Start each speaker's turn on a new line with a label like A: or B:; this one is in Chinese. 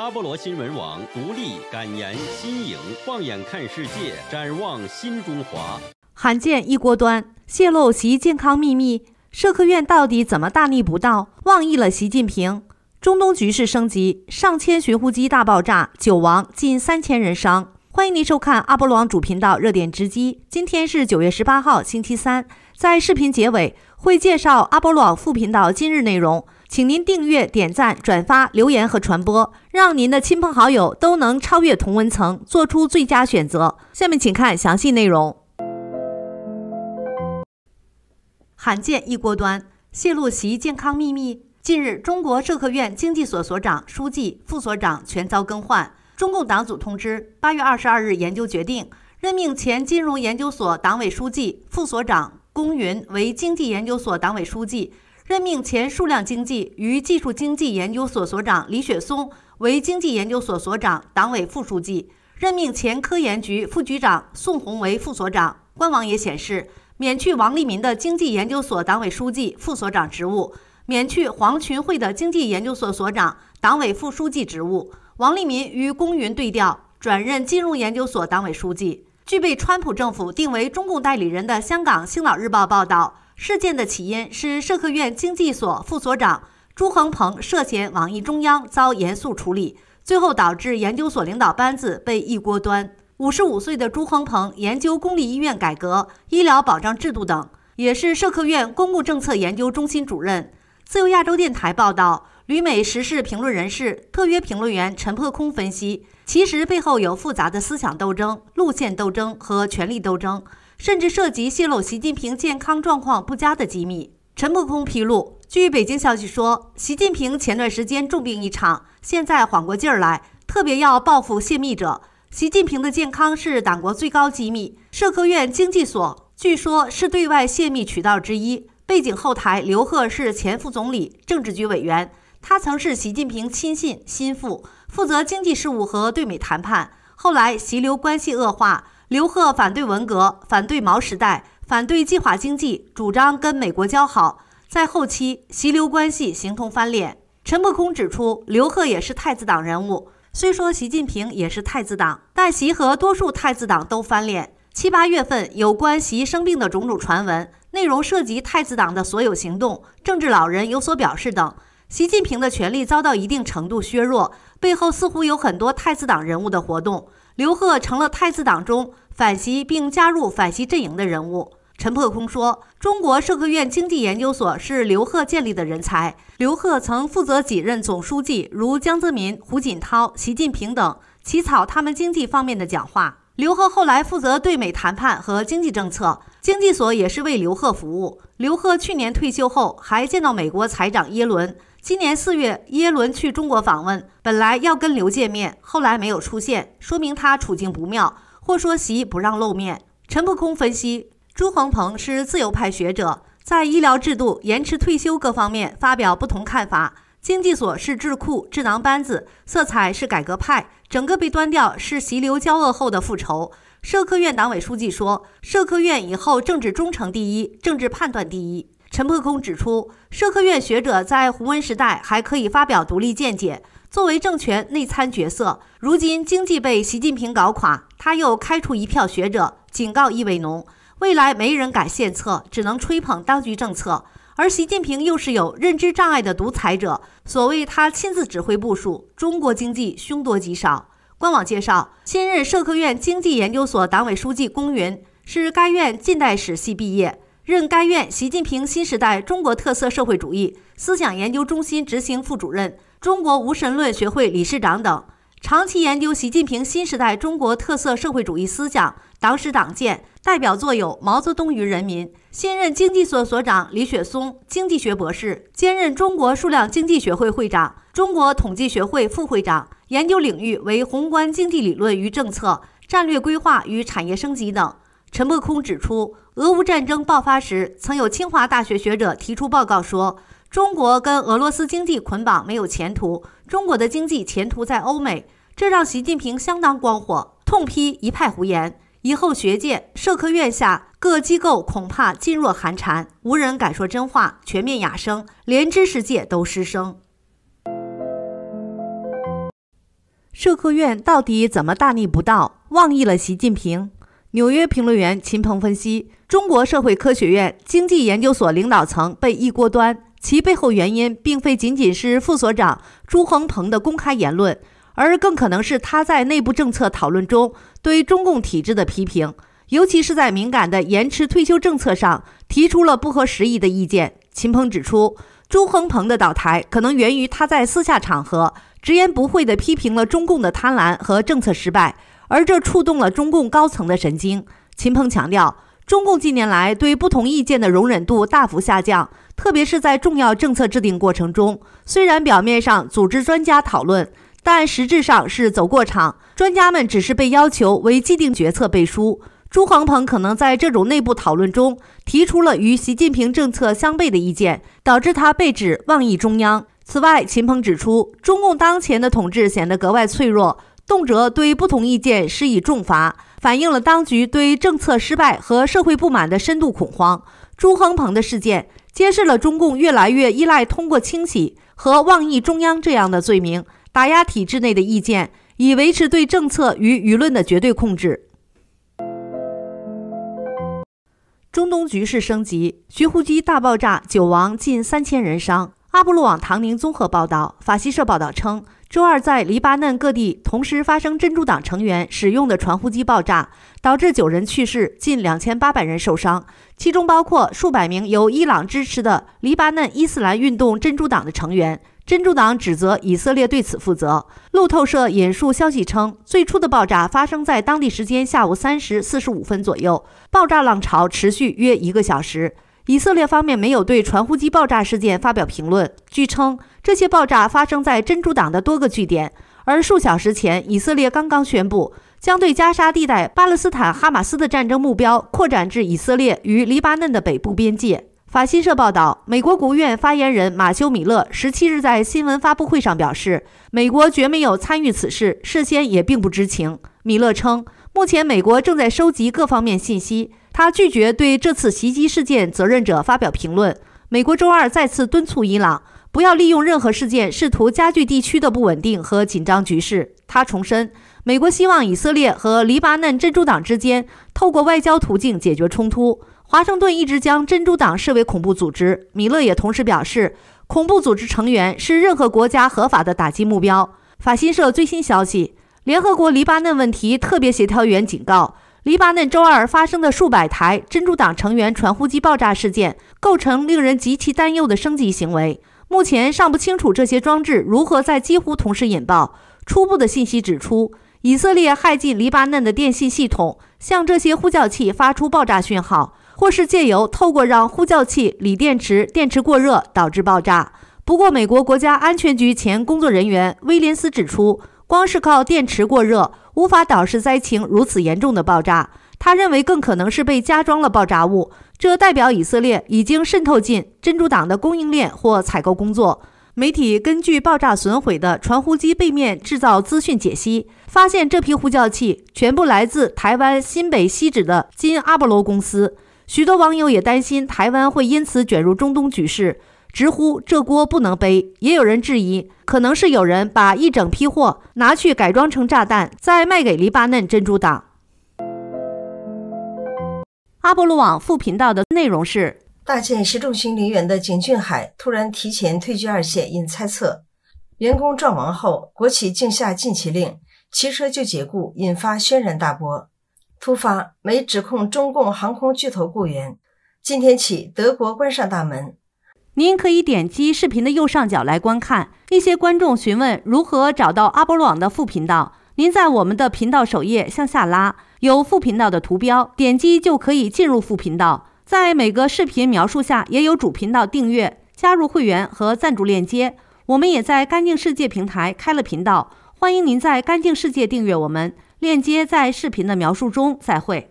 A: 阿波罗新闻网独立、敢言、新颖，放眼看世界，展望新中华。罕见一锅端，泄露习健康秘密，社科院到底怎么大逆不道，妄议了习近平？中东局势升级，上千寻呼机大爆炸，九亡近三千人伤。欢迎您收看阿波罗网主频道热点直击。今天是九月十八号，星期三，在视频结尾会介绍阿波罗网副频道今日内容。请您订阅、点赞、转发、留言和传播，让您的亲朋好友都能超越同文层，做出最佳选择。下面请看详细内容。罕见一锅端，泄露其健康秘密。近日，中国社科院经济所所长、书记、副所长全遭更换。中共党组通知，八月二十二日研究决定，任命前金融研究所党委书记、副所长龚云为经济研究所党委书记。任命前数量经济与技术经济研究所所长李雪松为经济研究所所长、党委副书记；任命前科研局副局长宋红为副所长。官网也显示，免去王利民的经济研究所党委书记、副所长职务，免去黄群惠的经济研究所所长、党委副书记职务。王利民与龚云对调，转任金融研究所党委书记。据被川普政府定为中共代理人的香港《星岛日报》报道，事件的起因是社科院经济所副所长朱恒鹏涉嫌网易中央遭严肃处理，最后导致研究所领导班子被一锅端。五十五岁的朱恒鹏研究公立医院改革、医疗保障制度等，也是社科院公共政策研究中心主任。自由亚洲电台报道。旅美时事评论人士、特约评论员陈破空分析，其实背后有复杂的思想斗争、路线斗争和权力斗争，甚至涉及泄露习近平健康状况不佳的机密。陈破空披露，据北京消息说，习近平前段时间重病一场，现在缓过劲儿来，特别要报复泄密者。习近平的健康是党国最高机密，社科院经济所据说是对外泄密渠道之一。背景后台，刘鹤是前副总理、政治局委员。他曾是习近平亲信心腹，负责经济事务和对美谈判。后来习刘关系恶化，刘贺反对文革，反对毛时代，反对计划经济，主张跟美国交好。在后期，习刘关系形同翻脸。陈伯空指出，刘贺也是太子党人物，虽说习近平也是太子党，但习和多数太子党都翻脸。七八月份有关习生病的种种传闻，内容涉及太子党的所有行动、政治老人有所表示等。习近平的权力遭到一定程度削弱，背后似乎有很多太子党人物的活动。刘贺成了太子党中反习并加入反习阵营的人物。陈破空说，中国社科院经济研究所是刘贺建立的人才。刘贺曾负责几任总书记，如江泽民、胡锦涛、习近平等，起草他们经济方面的讲话。刘贺后来负责对美谈判和经济政策，经济所也是为刘贺服务。刘贺去年退休后还见到美国财长耶伦。今年四月，耶伦去中国访问，本来要跟刘见面，后来没有出现，说明他处境不妙，或说习不让露面。陈不空分析，朱鸿鹏是自由派学者，在医疗制度、延迟退休各方面发表不同看法。经济所是智库智囊班子，色彩是改革派，整个被端掉是习刘交恶后的复仇。社科院党委书记说，社科院以后政治忠诚第一，政治判断第一。陈破空指出，社科院学者在胡温时代还可以发表独立见解，作为政权内参角色。如今经济被习近平搞垮，他又开出一票学者，警告意味浓。未来没人敢献策，只能吹捧当局政策。而习近平又是有认知障碍的独裁者，所谓他亲自指挥部署，中国经济凶多吉少。官网介绍，新任社科院经济研究所党委书记龚云是该院近代史系毕业。任该院习近平新时代中国特色社会主义思想研究中心执行副主任、中国无神论学会理事长等，长期研究习近平新时代中国特色社会主义思想、党史党建，代表作有《毛泽东与人民》。新任经济所所长李雪松，经济学博士，兼任中国数量经济学会会长、中国统计学会副会长，研究领域为宏观经济理论与政策、战略规划与产业升级等。陈伯空指出。俄乌战争爆发时，曾有清华大学学者提出报告说，中国跟俄罗斯经济捆绑没有前途，中国的经济前途在欧美，这让习近平相当光火，痛批一派胡言。以后学界、社科院下各机构恐怕噤若寒蝉，无人敢说真话，全面哑声，连知识界都失声。社科院到底怎么大逆不道，妄议了习近平？纽约评论员秦鹏分析，中国社会科学院经济研究所领导层被一锅端，其背后原因并非仅仅是副所长朱恒鹏的公开言论，而更可能是他在内部政策讨论中对中共体制的批评，尤其是在敏感的延迟退休政策上提出了不合时宜的意见。秦鹏指出，朱恒鹏的倒台可能源于他在私下场合直言不讳地批评了中共的贪婪和政策失败。而这触动了中共高层的神经。秦鹏强调，中共近年来对不同意见的容忍度大幅下降，特别是在重要政策制定过程中。虽然表面上组织专家讨论，但实质上是走过场，专家们只是被要求为既定决策背书。朱鸿鹏可能在这种内部讨论中提出了与习近平政策相悖的意见，导致他被指妄议中央。此外，秦鹏指出，中共当前的统治显得格外脆弱。动辄对不同意见施以重罚，反映了当局对政策失败和社会不满的深度恐慌。朱亨鹏的事件揭示了中共越来越依赖通过清洗和妄议中央这样的罪名打压体制内的意见，以维持对政策与舆论的绝对控制。中东局势升级，徐湖机大爆炸，九亡近三千人伤。阿布鲁网唐宁综合报道，法新社报道称。周二，在黎巴嫩各地同时发生珍珠党成员使用的传呼机爆炸，导致九人去世，近两千八百人受伤，其中包括数百名由伊朗支持的黎巴嫩伊斯兰运动珍珠党的成员。珍珠党指责以色列对此负责。路透社引述消息称，最初的爆炸发生在当地时间下午三时四十五分左右，爆炸浪潮持续约一个小时。以色列方面没有对传呼机爆炸事件发表评论。据称。这些爆炸发生在珍珠党的多个据点，而数小时前，以色列刚刚宣布将对加沙地带巴勒斯坦哈马斯的战争目标扩展至以色列与黎巴嫩的北部边界。法新社报道，美国国务院发言人马修·米勒十七日在新闻发布会上表示，美国绝没有参与此事，事先也并不知情。米勒称，目前美国正在收集各方面信息，他拒绝对这次袭击事件责任者发表评论。美国周二再次敦促伊朗。不要利用任何事件试图加剧地区的不稳定和紧张局势。他重申，美国希望以色列和黎巴嫩真主党之间透过外交途径解决冲突。华盛顿一直将真主党视为恐怖组织。米勒也同时表示，恐怖组织成员是任何国家合法的打击目标。法新社最新消息，联合国黎巴嫩问题特别协调员警告，黎巴嫩周二发生的数百台真主党成员传呼机爆炸事件，构成令人极其担忧的升级行为。目前尚不清楚这些装置如何在几乎同时引爆。初步的信息指出，以色列害进黎巴嫩的电信系统，向这些呼叫器发出爆炸讯号，或是借由透过让呼叫器锂电池电池过热导致爆炸。不过，美国国家安全局前工作人员威廉斯指出，光是靠电池过热无法导致灾情如此严重的爆炸。他认为更可能是被加装了爆炸物，这代表以色列已经渗透进珍珠党的供应链或采购工作。媒体根据爆炸损毁的传呼机背面制造资讯解析，发现这批呼叫器全部来自台湾新北西址的金阿波罗公司。许多网友也担心台湾会因此卷入中东局势，直呼这锅不能背。也有人质疑，可能是有人把一整批货拿去改装成炸弹，再卖给黎巴嫩珍珠党。阿波罗网副频道的内容是：大建习仲勋陵园的景俊海突然提前退居二线，引猜测；员工撞亡后，国企竟下禁骑令，骑车就解雇，引发轩然大波。突发，没指控中共航空巨头雇员。今天起，德国关上大门。您可以点击视频的右上角来观看。一些观众询问如何找到阿波罗网的副频道。您在我们的频道首页向下拉，有副频道的图标，点击就可以进入副频道。在每个视频描述下也有主频道订阅、加入会员和赞助链接。我们也在干净世界平台开了频道，欢迎您在干净世界订阅我们。链接在视频的描述中。再会。